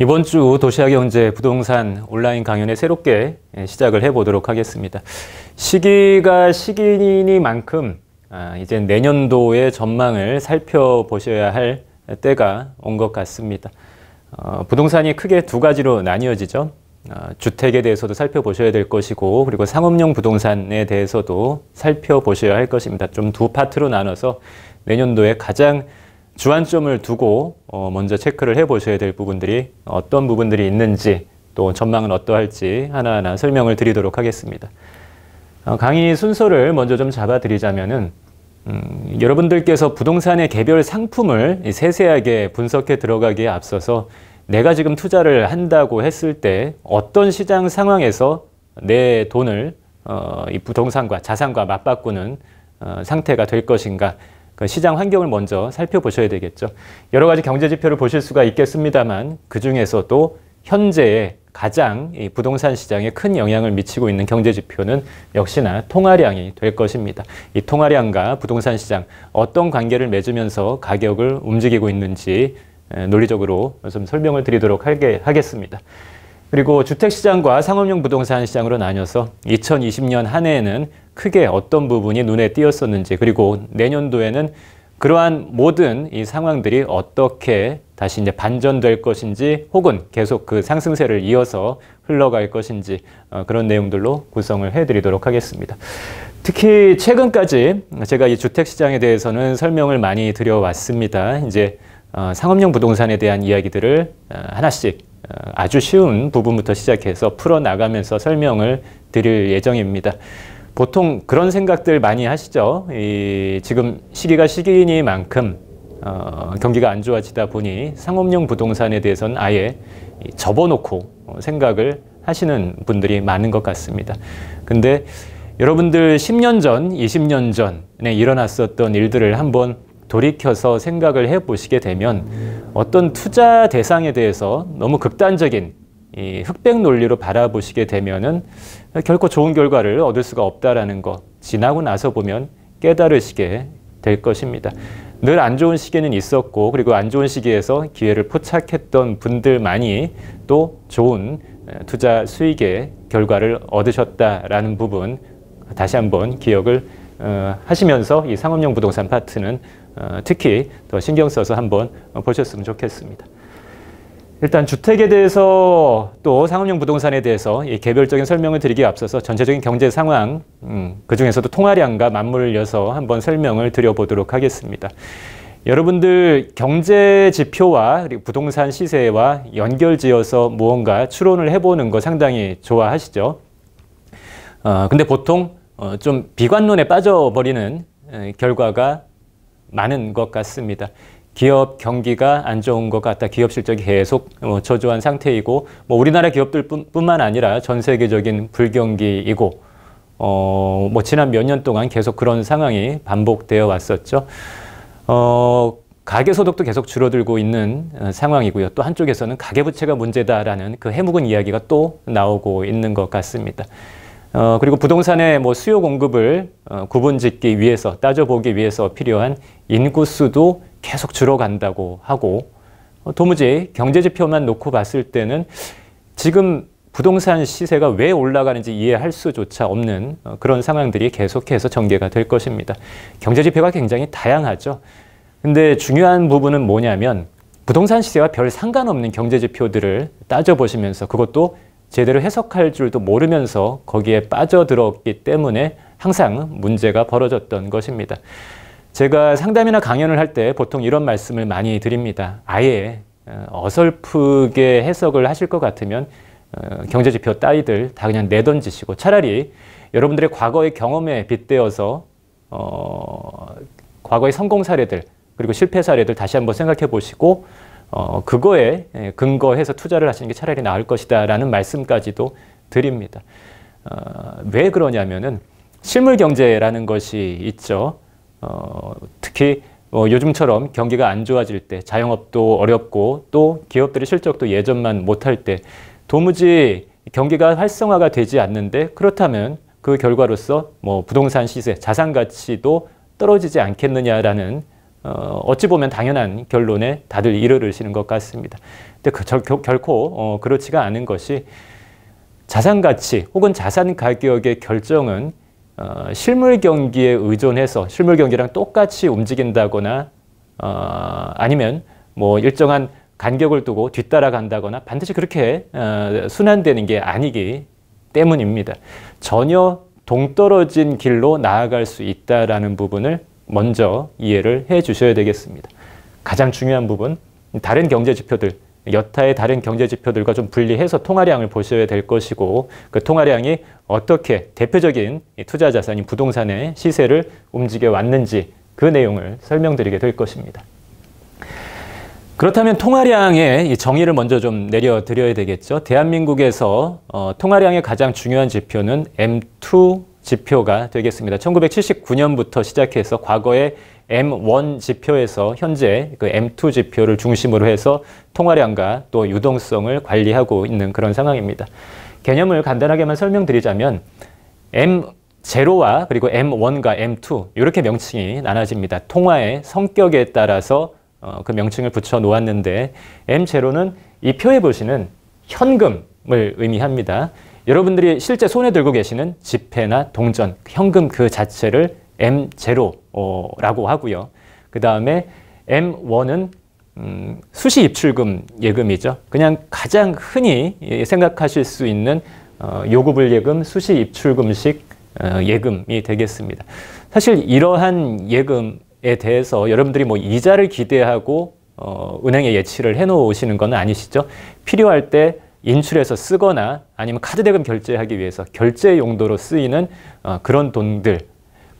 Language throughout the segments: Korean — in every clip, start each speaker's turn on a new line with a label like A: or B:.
A: 이번 주 도시와 경제 부동산 온라인 강연에 새롭게 예, 시작을 해보도록 하겠습니다. 시기가 시기니만큼 아, 이제 내년도의 전망을 살펴보셔야 할 때가 온 것 같습니다. 어, 부동산이 크게 두 가지로 나뉘어지죠. 아, 주택에 대해서도 살펴보셔야 될 것이고 그리고 상업용 부동산에 대해서도 살펴보셔야 할 것입니다. 좀 두 파트로 나눠서 내년도에 가장 주안점을 두고 어, 먼저 체크를 해보셔야 될 부분들이 어떤 부분들이 있는지 또 전망은 어떠할지 하나하나 설명을 드리도록 하겠습니다. 어, 강의 순서를 먼저 좀 잡아드리자면은 음, 여러분들께서 부동산의 개별 상품을 세세하게 분석해 들어가기에 앞서서 내가 지금 투자를 한다고 했을 때 어떤 시장 상황에서 내 돈을 어, 이 부동산과 자산과 맞바꾸는 어, 상태가 될 것인가 그 시장 환경을 먼저 살펴보셔야 되겠죠. 여러 가지 경제 지표를 보실 수가 있겠습니다만 그 중에서도 현재의 가장 부동산 시장에 큰 영향을 미치고 있는 경제 지표는 역시나 통화량이 될 것입니다. 이 통화량과 부동산 시장 어떤 관계를 맺으면서 가격을 움직이고 있는지 예, 논리적으로 좀 설명을 드리도록 하게 하겠습니다. 그리고 주택시장과 상업용 부동산 시장으로 나뉘어서 2020년 한 해에는 크게 어떤 부분이 눈에 띄었었는지 그리고 내년도에는 그러한 모든 이 상황들이 어떻게 다시 이제 반전될 것인지 혹은 계속 그 상승세를 이어서 흘러갈 것인지 어, 그런 내용들로 구성을 해드리도록 하겠습니다. 특히 최근까지 제가 이 주택시장에 대해서는 설명을 많이 드려왔습니다. 이제 어, 상업용 부동산에 대한 이야기들을 어, 하나씩 어, 아주 쉬운 부분부터 시작해서 풀어나가면서 설명을 드릴 예정입니다. 보통 그런 생각들 많이 하시죠. 이, 지금 시기가 시기니만큼 어, 경기가 안 좋아지다 보니 상업용 부동산에 대해서는 아예 접어놓고 생각을 하시는 분들이 많은 것 같습니다. 근데 여러분들 10년 전, 20년 전에 일어났었던 일들을 한번 돌이켜서 생각을 해보시게 되면 어떤 투자 대상에 대해서 너무 극단적인 이 흑백 논리로 바라보시게 되면은 결코 좋은 결과를 얻을 수가 없다라는 것 지나고 나서 보면 깨달으시게 될 것입니다. 늘 안 좋은 시기는 있었고 그리고 안 좋은 시기에서 기회를 포착했던 분들만이 또 좋은 투자 수익의 결과를 얻으셨다라는 부분 다시 한번 기억을 어, 하시면서 이 상업용 부동산 파트는 어, 특히 더 신경 써서 한번 보셨으면 좋겠습니다. 일단 주택에 대해서 또 상업용 부동산에 대해서 개별적인 설명을 드리기에 앞서서 전체적인 경제 상황 음, 그중에서도 통화량과 맞물려서 한번 설명을 드려보도록 하겠습니다. 여러분들 경제 지표와 그리고 부동산 시세와 연결지어서 무언가 추론을 해보는 거 상당히 좋아하시죠. 어, 근데 보통 어, 좀 비관론에 빠져버리는 결과가 많은 것 같습니다. 기업 경기가 안 좋은 것 같다. 기업 실적이 계속 뭐 저조한 상태이고 뭐 우리나라 기업들 뿐만 아니라 전 세계적인 불경기이고 어, 뭐 지난 몇 년 동안 계속 그런 상황이 반복되어 왔었죠. 어, 가계 소득도 계속 줄어들고 있는 어, 상황이고요. 또 한쪽에서는 가계 부채가 문제다라는 그 해묵은 이야기가 또 나오고 있는 것 같습니다. 어, 그리고 부동산의 뭐 수요 공급을 어, 구분짓기 위해서 따져보기 위해서 필요한 인구수도 계속 줄어간다고 하고 어, 도무지 경제지표만 놓고 봤을 때는 지금 부동산 시세가 왜 올라가는지 이해할 수조차 없는 어, 그런 상황들이 계속해서 전개가 될 것입니다. 경제지표가 굉장히 다양하죠. 근데 중요한 부분은 뭐냐면 부동산 시세와 별 상관없는 경제지표들을 따져보시면서 그것도 제대로 해석할 줄도 모르면서 거기에 빠져들었기 때문에 항상 문제가 벌어졌던 것입니다. 제가 상담이나 강연을 할 때 보통 이런 말씀을 많이 드립니다. 아예 어, 어설프게 해석을 하실 것 같으면 어, 경제지표 따위들 다 그냥 내던지시고 차라리 여러분들의 과거의 경험에 빗대어서 어, 과거의 성공 사례들 그리고 실패 사례들 다시 한번 생각해 보시고 어, 그거에 예, 근거해서 투자를 하시는 게 차라리 나을 것이다 라는 말씀까지도 드립니다. 어, 왜 그러냐면은 실물 경제라는 것이 있죠. 어, 특히 어, 요즘처럼 경기가 안 좋아질 때 자영업도 어렵고 또 기업들의 실적도 예전만 못할 때 도무지 경기가 활성화가 되지 않는데 그렇다면 그 결과로서 뭐 부동산 시세, 자산 가치도 떨어지지 않겠느냐라는 어, 어찌 보면 당연한 결론에 다들 이르르시는 것 같습니다. 근데 그, 저, 결코 어, 그렇지가 않은 것이 자산 가치 혹은 자산 가격의 결정은 어, 실물 경기에 의존해서 실물 경기랑 똑같이 움직인다거나 어, 아니면 뭐 일정한 간격을 두고 뒤따라간다거나 반드시 그렇게 어, 순환되는 게 아니기 때문입니다. 전혀 동떨어진 길로 나아갈 수 있다라는 부분을 먼저 이해를 해 주셔야 되겠습니다. 가장 중요한 부분, 다른 경제 지표들, 여타의 다른 경제 지표들과 좀 분리해서 통화량을 보셔야 될 것이고 그 통화량이 어떻게 대표적인 투자 자산인 부동산의 시세를 움직여 왔는지 그 내용을 설명드리게 될 것입니다. 그렇다면 통화량의 정의를 먼저 좀 내려드려야 되겠죠. 대한민국에서 어, 통화량의 가장 중요한 지표는 M2 지표가 되겠습니다. 1979년부터 시작해서 과거에 M1 지표에서 현재 그 M2 지표를 중심으로 해서 통화량과 또 유동성을 관리하고 있는 그런 상황입니다. 개념을 간단하게만 설명드리자면 M 제와 그리고 M1과 M2 이렇게 명칭이 나눠집니다. 통화의 성격에 따라서 어, 그 명칭을 붙여 놓았는데 M0는 이 표에 보시는 현금을 의미합니다. 여러분들이 실제 손에 들고 계시는 지폐나 동전, 그 현금 그 자체를 M0라고 하고요. 그 다음에 M1은 음, 수시 입출금 예금이죠. 그냥 가장 흔히 생각하실 수 있는 어, 요구불 예금, 수시 입출금식 어, 예금이 되겠습니다. 사실 이러한 예금에 대해서 여러분들이 뭐 이자를 기대하고 어, 은행에 예치를 해놓으시는 건 아니시죠? 필요할 때 인출해서 쓰거나 아니면 카드 대금 결제하기 위해서 결제 용도로 쓰이는 어, 그런 돈들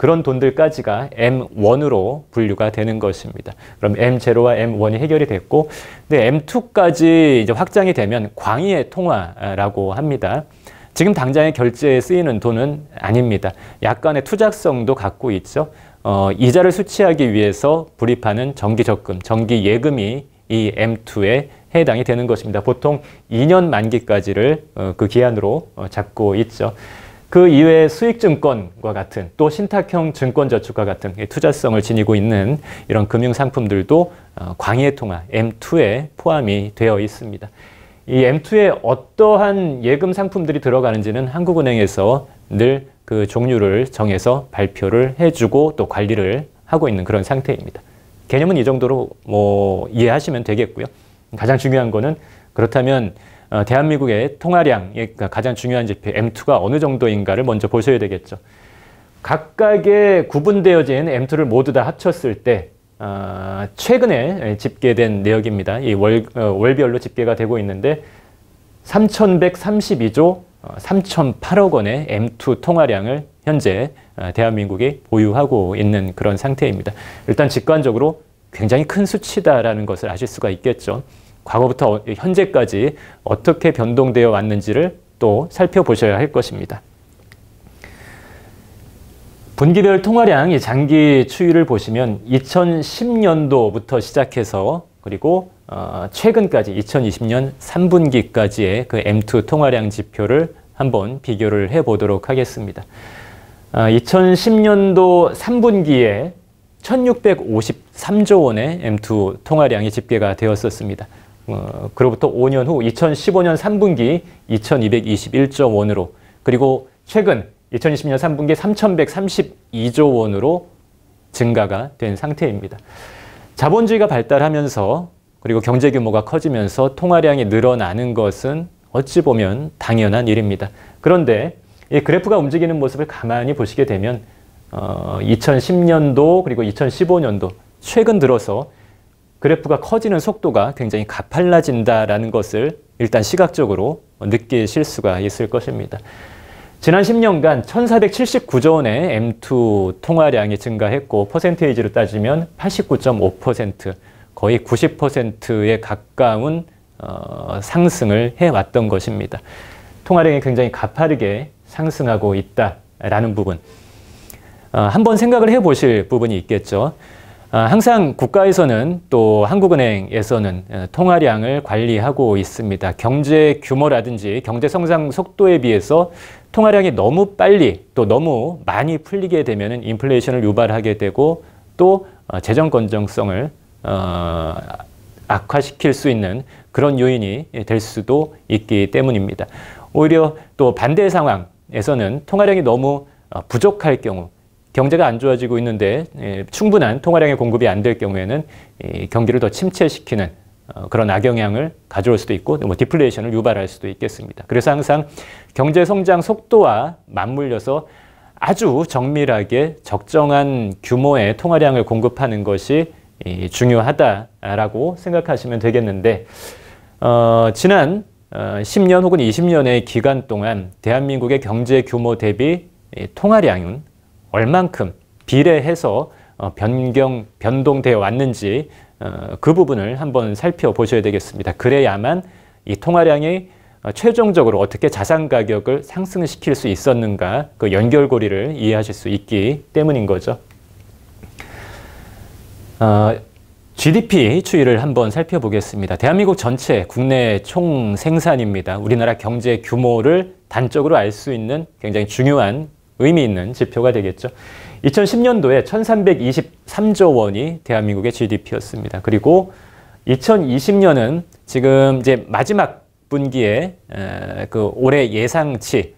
A: 그런 돈들까지가 M1으로 분류가 되는 것입니다. 그럼 M0와 M1이 해결이 됐고 근데 M2까지 이제 확장이 되면 광의의 통화라고 합니다. 지금 당장의 결제에 쓰이는 돈은 아닙니다. 약간의 투작성도 갖고 있죠. 어, 이자를 수취하기 위해서 불입하는 정기적금, 정기예금이 이 M2에 해당이 되는 것입니다. 보통 2년 만기까지를 어, 그 기한으로 어, 잡고 있죠. 그 이외에 수익증권과 같은 또 신탁형 증권저축과 같은 투자성을 지니고 있는 이런 금융상품들도 어, 광해 통화 M2에 포함이 되어 있습니다. 이 M2에 어떠한 예금 상품들이 들어가는지는 한국은행에서 늘 그 종류를 정해서 발표를 해주고 또 관리를 하고 있는 그런 상태입니다. 개념은 이 정도로 뭐 이해하시면 되겠고요. 가장 중요한 거는 그렇다면 어, 대한민국의 통화량이 그러니까 가장 중요한 지표 M2가 어느 정도인가를 먼저 보셔야 되겠죠. 각각의 구분되어진 M2를 모두 다 합쳤을 때 어, 최근에 집계된 내역입니다. 이 월, 어, 월별로 집계가 되고 있는데 3,132조 3,008억 원의 M2 통화량을 현재 대한민국이 보유하고 있는 그런 상태입니다. 일단 직관적으로 굉장히 큰 수치다라는 것을 아실 수가 있겠죠. 과거부터 어, 현재까지 어떻게 변동되어 왔는지를 또 살펴보셔야 할 것입니다. 분기별 통화량 이 장기 추이를 보시면 2010년도부터 시작해서 그리고 어, 최근까지 2020년 3분기까지의 그 M2 통화량 지표를 한번 비교를 해보도록 하겠습니다. 2010년도 3분기에 1653조 원의 M2 통화량이 집계가 되었었습니다. 어, 그로부터 5년 후 2015년 3분기 2221조 원으로 그리고 최근 2020년 3분기 3132조 원으로 증가가 된 상태입니다. 자본주의가 발달하면서 그리고 경제 규모가 커지면서 통화량이 늘어나는 것은 어찌 보면 당연한 일입니다. 그런데 이 그래프가 움직이는 모습을 가만히 보시게 되면 어, 2010년도 그리고 2015년도 최근 들어서 그래프가 커지는 속도가 굉장히 가팔라진다라는 것을 일단 시각적으로 느끼실 수가 있을 것입니다. 지난 10년간 1,479조 원의 M2 통화량이 증가했고 퍼센테이지로 따지면 89.5% 거의 90%에 가까운 어, 상승을 해왔던 것입니다. 통화량이 굉장히 가파르게 상승하고 있다라는 부분. 어, 한번 생각을 해보실 부분이 있겠죠. 아, 항상 국가에서는 또 한국은행에서는 통화량을 관리하고 있습니다. 경제 규모라든지 경제 성장 속도에 비해서 통화량이 너무 빨리 또 너무 많이 풀리게 되면 인플레이션을 유발하게 되고 또 어, 재정 건정성을 어, 악화시킬 수 있는 그런 요인이 될 수도 있기 때문입니다. 오히려 또 반대 상황에서는 통화량이 너무 어, 부족할 경우 경제가 안 좋아지고 있는데 예, 충분한 통화량의 공급이 안 될 경우에는 예, 경기를 더 침체시키는 어, 그런 악영향을 가져올 수도 있고 뭐 디플레이션을 유발할 수도 있겠습니다. 그래서 항상 경제 성장 속도와 맞물려서 아주 정밀하게 적정한 규모의 통화량을 공급하는 것이 예, 중요하다라고 생각하시면 되겠는데 어, 지난 10년 어, 혹은 20년의 기간 동안 대한민국의 경제 규모 대비 통화량은 얼만큼 비례해서 어, 변경, 변동되어 왔는지 어, 그 부분을 한번 살펴보셔야 되겠습니다. 그래야만 이 통화량이 어, 최종적으로 어떻게 자산 가격을 상승시킬 수 있었는가 그 연결고리를 이해하실 수 있기 때문인 거죠. 어, GDP 추이를 한번 살펴보겠습니다. 대한민국 전체 국내 총 생산입니다. 우리나라 경제 규모를 단적으로 알 수 있는 굉장히 중요한 의미 있는 지표가 되겠죠. 2010년도에 1323조 원이 대한민국의 GDP였습니다. 그리고 2020년은 지금 이제 마지막 분기에 그 올해 예상치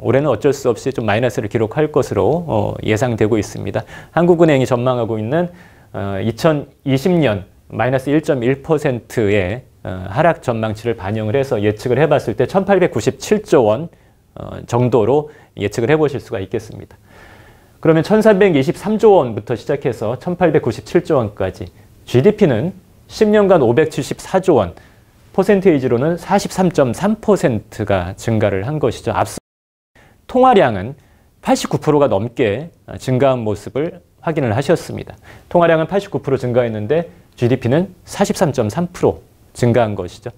A: 올해는 어쩔 수 없이 좀 마이너스를 기록할 것으로 어, 예상되고 있습니다. 한국은행이 전망하고 있는 2020년 어, 마이너스 1.1%의 어, 하락 전망치를 반영을 해서 예측을 해봤을 때 1897조 원 어, 정도로 예측을 해보실 수가 있겠습니다. 그러면 1,323조 원부터 시작해서 1,897조 원까지 GDP는 10년간 574조 원, 퍼센테이지로는 43.3%가 증가를 한 것이죠. 앞서 통화량은 89%가 넘게 증가한 모습을 확인을 하셨습니다. 통화량은 89% 증가했는데 GDP는 43.3% 증가한 것이죠.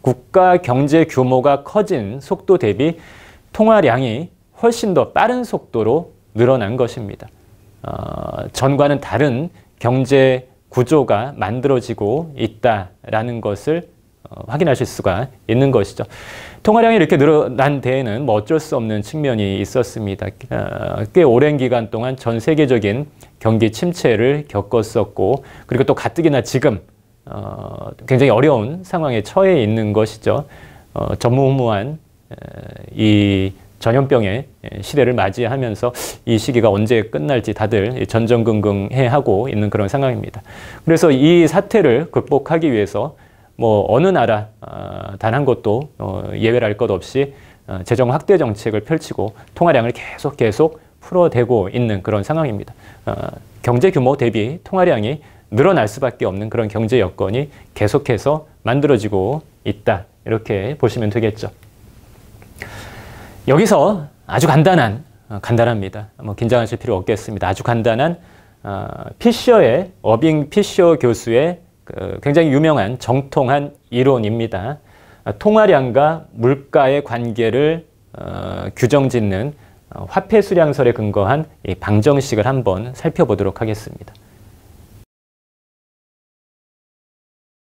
A: 국가 경제 규모가 커진 속도 대비 통화량이 훨씬 더 빠른 속도로 늘어난 것입니다. 어, 전과는 다른 경제 구조가 만들어지고 있다라는 것을 어, 확인하실 수가 있는 것이죠. 통화량이 이렇게 늘어난 데에는 뭐 어쩔 수 없는 측면이 있었습니다. 어, 꽤 오랜 기간 동안 전 세계적인 경기 침체를 겪었었고 그리고 또 가뜩이나 지금 어, 굉장히 어려운 상황에 처해 있는 것이죠. 어, 전무후무한 이 전염병의 시대를 맞이하면서 이 시기가 언제 끝날지 다들 전전긍긍해하고 있는 그런 상황입니다. 그래서 이 사태를 극복하기 위해서 뭐 어느 나라 아, 단한 곳도 어, 예외랄 것 없이 어, 재정 확대 정책을 펼치고 통화량을 계속 계속 풀어대고 있는 그런 상황입니다. 어, 경제 규모 대비 통화량이 늘어날 수밖에 없는 그런 경제 여건이 계속해서 만들어지고 있다. 이렇게 보시면 되겠죠. 여기서 아주 간단한, 어, 간단합니다. 뭐 긴장하실 필요 없겠습니다. 아주 간단한 어, 피셔의, 어빙 피셔 교수의 그 굉장히 유명한 정통한 이론입니다. 어, 통화량과 물가의 관계를 어, 규정짓는 어, 화폐수량설에 근거한 방정식을 한번 살펴보도록 하겠습니다.